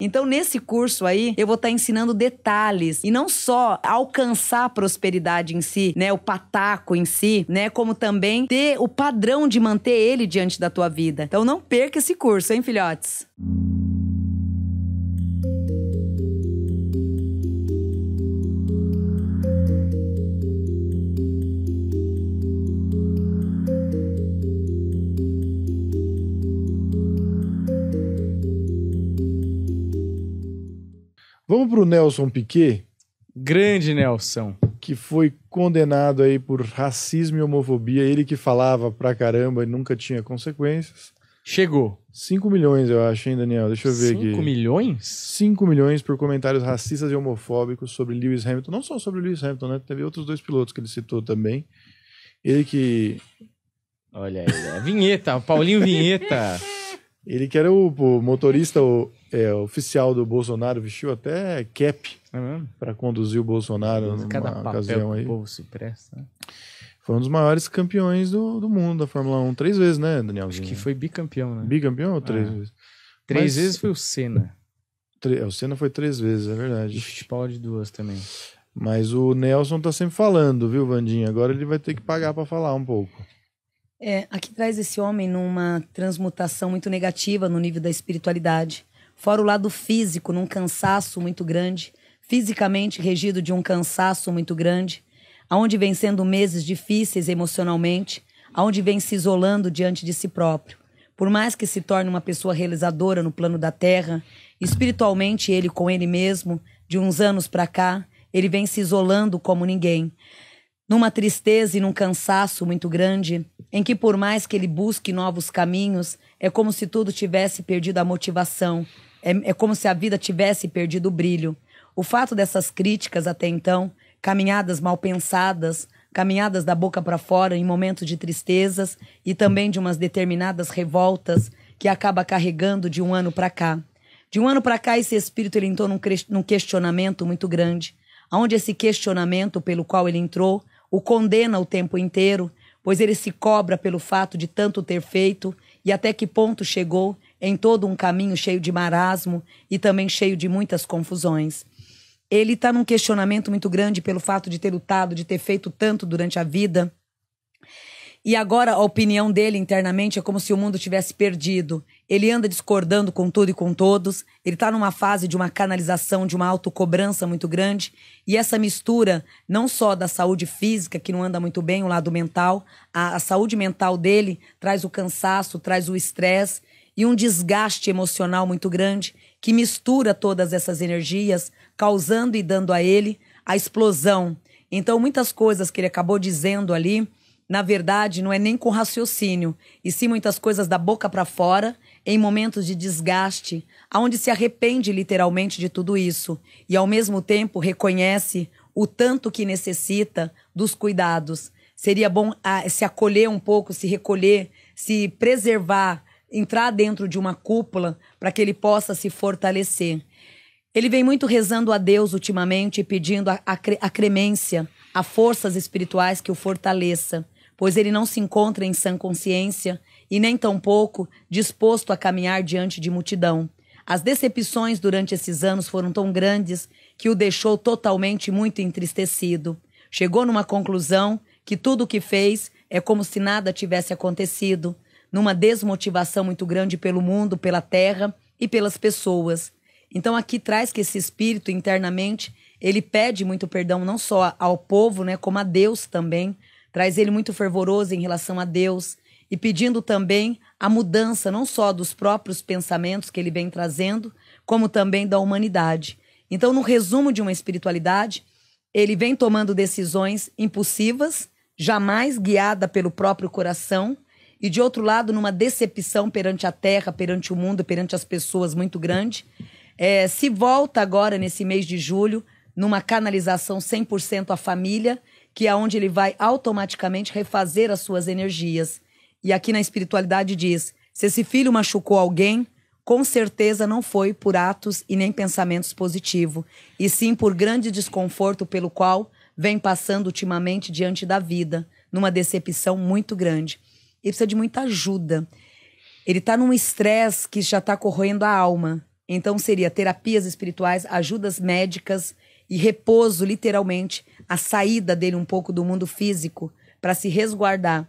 Então, nesse curso aí, eu vou estar tá ensinando detalhes e não só alcançar a prosperidade em si, né, o pataco em si, né, como também ter o padrão de manter ele diante da tua vida. Então, não perca esse curso, hein, filhotes? Música Vamos para o Nelson Piquet. Grande Nelson. Que foi condenado aí por racismo e homofobia. Ele que falava pra caramba e nunca tinha consequências. Chegou. 5 milhões, eu acho, hein, Daniel? Deixa eu ver Cinco aqui. 5 milhões? 5 milhões por comentários racistas e homofóbicos sobre Lewis Hamilton. Não só sobre Lewis Hamilton, né? Teve outros dois pilotos que ele citou também. Ele que. Olha aí, a é vinheta, Paulinho Vinheta. ele que era o, o motorista, o é, o oficial do Bolsonaro vestiu até cap é para conduzir o Bolsonaro Mas numa ocasião aí. O povo se presta. Né? Foi um dos maiores campeões do, do mundo da Fórmula 1. Três vezes, né, Daniel? Acho que foi bicampeão, né? Bicampeão ou três ah, vezes? Três Mas... vezes foi o Senna. É, o Senna foi três vezes, é verdade. E o de duas também. Mas o Nelson tá sempre falando, viu, Vandinha? Agora ele vai ter que pagar para falar um pouco. É, aqui traz esse homem numa transmutação muito negativa no nível da espiritualidade. Fora o lado físico, num cansaço muito grande, fisicamente regido de um cansaço muito grande, aonde vem sendo meses difíceis emocionalmente, aonde vem se isolando diante de si próprio. Por mais que se torne uma pessoa realizadora no plano da terra, espiritualmente ele com ele mesmo, de uns anos para cá, ele vem se isolando como ninguém. Numa tristeza e num cansaço muito grande, em que por mais que ele busque novos caminhos, é como se tudo tivesse perdido a motivação, é, é como se a vida tivesse perdido o brilho. O fato dessas críticas até então, caminhadas mal pensadas, caminhadas da boca para fora em momentos de tristezas e também de umas determinadas revoltas que acaba carregando de um ano para cá. De um ano para cá, esse espírito ele entrou num, num questionamento muito grande, onde esse questionamento pelo qual ele entrou o condena o tempo inteiro, pois ele se cobra pelo fato de tanto ter feito e até que ponto chegou em todo um caminho cheio de marasmo e também cheio de muitas confusões. Ele está num questionamento muito grande pelo fato de ter lutado, de ter feito tanto durante a vida. E agora a opinião dele internamente é como se o mundo tivesse perdido. Ele anda discordando com tudo e com todos. Ele está numa fase de uma canalização, de uma autocobrança muito grande. E essa mistura, não só da saúde física, que não anda muito bem, o lado mental, a, a saúde mental dele traz o cansaço, traz o estresse e um desgaste emocional muito grande que mistura todas essas energias, causando e dando a ele a explosão. Então, muitas coisas que ele acabou dizendo ali, na verdade, não é nem com raciocínio, e sim muitas coisas da boca para fora, em momentos de desgaste, aonde se arrepende literalmente de tudo isso e ao mesmo tempo reconhece o tanto que necessita dos cuidados. Seria bom ah, se acolher um pouco, se recolher, se preservar entrar dentro de uma cúpula para que ele possa se fortalecer. Ele vem muito rezando a Deus ultimamente, pedindo a, a, a cremência, a forças espirituais que o fortaleça, pois ele não se encontra em sã consciência e nem tampouco disposto a caminhar diante de multidão. As decepções durante esses anos foram tão grandes que o deixou totalmente muito entristecido. Chegou numa conclusão que tudo o que fez é como se nada tivesse acontecido, numa desmotivação muito grande pelo mundo, pela terra e pelas pessoas. Então aqui traz que esse espírito internamente, ele pede muito perdão não só ao povo, né, como a Deus também. Traz ele muito fervoroso em relação a Deus e pedindo também a mudança não só dos próprios pensamentos que ele vem trazendo, como também da humanidade. Então, no resumo de uma espiritualidade, ele vem tomando decisões impulsivas, jamais guiada pelo próprio coração, e de outro lado numa decepção perante a terra, perante o mundo, perante as pessoas muito grande. É, se volta agora nesse mês de julho numa canalização 100% à família, que é onde ele vai automaticamente refazer as suas energias. E aqui na espiritualidade diz: se esse filho machucou alguém, com certeza não foi por atos e nem pensamentos positivos, e sim por grande desconforto pelo qual vem passando ultimamente diante da vida, numa decepção muito grande ele precisa de muita ajuda. Ele está num estresse que já está corroendo a alma. Então seria terapias espirituais, ajudas médicas e repouso, literalmente, a saída dele um pouco do mundo físico para se resguardar.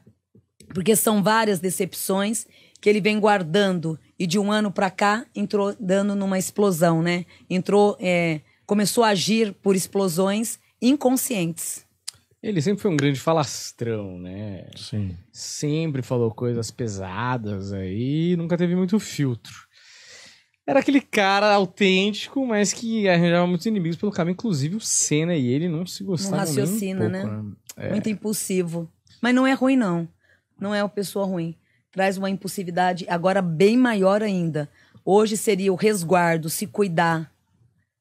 Porque são várias decepções que ele vem guardando e de um ano para cá entrou dando numa explosão, né? Entrou, é, começou a agir por explosões inconscientes. Ele sempre foi um grande falastrão, né? Sim. Sempre falou coisas pesadas aí, nunca teve muito filtro. Era aquele cara autêntico, mas que arranjava muitos inimigos pelo caminho, inclusive o Senna e ele não se gostavam. Não raciocina, um pouco, né? né? É. Muito impulsivo. Mas não é ruim, não. Não é uma pessoa ruim. Traz uma impulsividade agora bem maior ainda. Hoje seria o resguardo, se cuidar.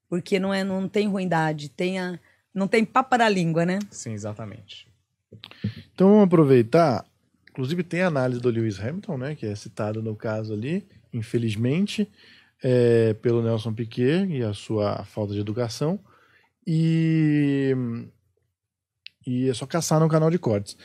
Porque não é não tem ruindade, tem a não tem papo na língua, né? Sim, exatamente. Então vamos aproveitar. Inclusive tem a análise do Lewis Hamilton, né? Que é citado no caso ali, infelizmente, é, pelo Nelson Piquet e a sua falta de educação. E, e é só caçar no canal de cortes.